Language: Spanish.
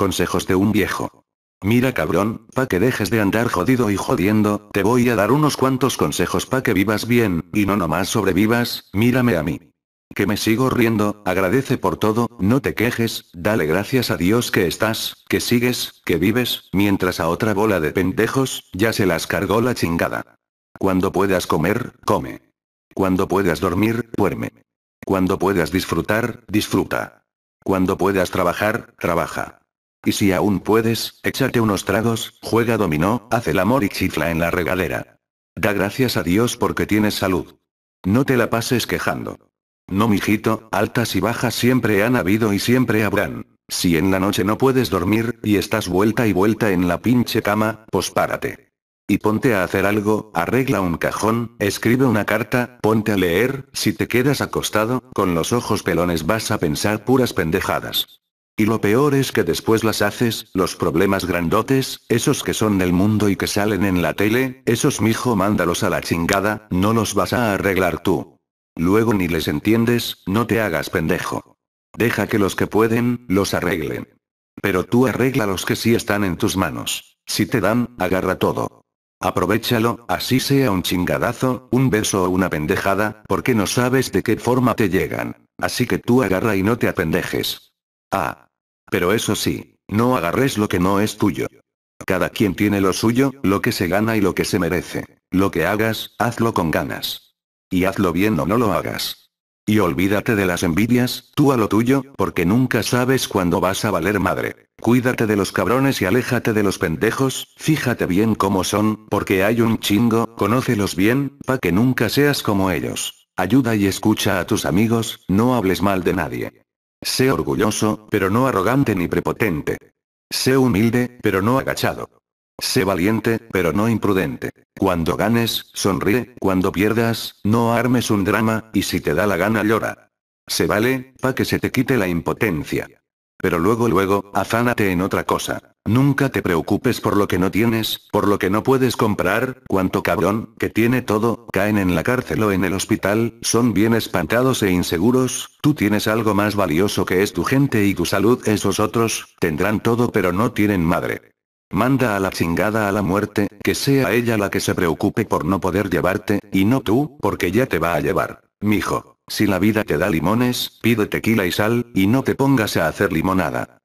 Consejos de un viejo. Mira cabrón, pa' que dejes de andar jodido y jodiendo, te voy a dar unos cuantos consejos pa' que vivas bien, y no nomás sobrevivas, mírame a mí. Que me sigo riendo, agradece por todo, no te quejes, dale gracias a Dios que estás, que sigues, que vives, mientras a otra bola de pendejos, ya se las cargó la chingada. Cuando puedas comer, come. Cuando puedas dormir, duerme. Cuando puedas disfrutar, disfruta. Cuando puedas trabajar, trabaja. Y si aún puedes, échate unos tragos, juega dominó, haz el amor y chifla en la regadera. Da gracias a Dios porque tienes salud. No te la pases quejando. No, mijito, altas y bajas siempre han habido y siempre habrán. Si en la noche no puedes dormir, y estás vuelta y vuelta en la pinche cama, pues párate. Y ponte a hacer algo, arregla un cajón, escribe una carta, ponte a leer, si te quedas acostado, con los ojos pelones vas a pensar puras pendejadas. Y lo peor es que después las haces, los problemas grandotes, esos que son del mundo y que salen en la tele, esos mijo mándalos a la chingada, no los vas a arreglar tú. Luego ni les entiendes, no te hagas pendejo. Deja que los que pueden, los arreglen. Pero tú arregla los que sí están en tus manos. Si te dan, agarra todo. Aprovechalo, así sea un chingadazo, un beso o una pendejada, porque no sabes de qué forma te llegan. Así que tú agarra y no te apendejes. Ah. Pero eso sí, no agarres lo que no es tuyo. Cada quien tiene lo suyo, lo que se gana y lo que se merece. Lo que hagas, hazlo con ganas. Y hazlo bien o no lo hagas. Y olvídate de las envidias, tú a lo tuyo, porque nunca sabes cuándo vas a valer madre. Cuídate de los cabrones y aléjate de los pendejos, fíjate bien cómo son, porque hay un chingo, conócelos bien, pa' que nunca seas como ellos. Ayuda y escucha a tus amigos, no hables mal de nadie. Sé orgulloso, pero no arrogante ni prepotente. Sé humilde, pero no agachado. Sé valiente, pero no imprudente. Cuando ganes, sonríe, cuando pierdas, no armes un drama, y si te da la gana llora. Se vale, pa' que se te quite la impotencia. Pero luego luego, afánate en otra cosa. Nunca te preocupes por lo que no tienes, por lo que no puedes comprar, cuánto cabrón, que tiene todo, caen en la cárcel o en el hospital, son bien espantados e inseguros, tú tienes algo más valioso que es tu gente y tu salud, esos otros, tendrán todo pero no tienen madre. Manda a la chingada a la muerte, que sea ella la que se preocupe por no poder llevarte, y no tú, porque ya te va a llevar, mijo. Si la vida te da limones, pide tequila y sal, y no te pongas a hacer limonada.